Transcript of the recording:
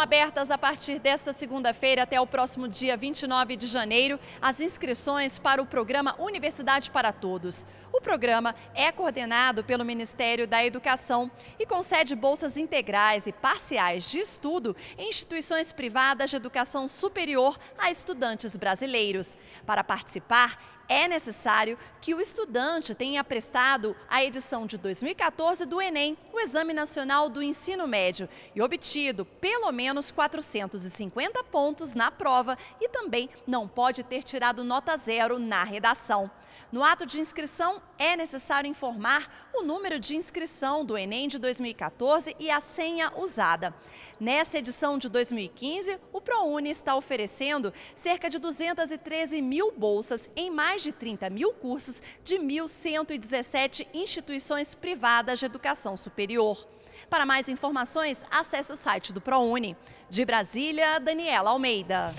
abertas a partir desta segunda-feira até o próximo dia 29 de janeiro as inscrições para o programa Universidade para Todos. O programa é coordenado pelo Ministério da Educação e concede bolsas integrais e parciais de estudo em instituições privadas de educação superior a estudantes brasileiros. Para participar, é necessário que o estudante tenha prestado a edição de 2014 do Enem, o Exame Nacional do Ensino Médio, e obtido pelo menos 450 pontos na prova e também não pode ter tirado nota zero na redação. No ato de inscrição, é necessário informar o número de inscrição do Enem de 2014 e a senha usada. Nessa edição de 2015, o ProUni está oferecendo cerca de 213 mil bolsas em mais de 30 mil cursos de 1.117 instituições privadas de educação superior. Para mais informações, acesse o site do ProUni. De Brasília, Daniela Almeida.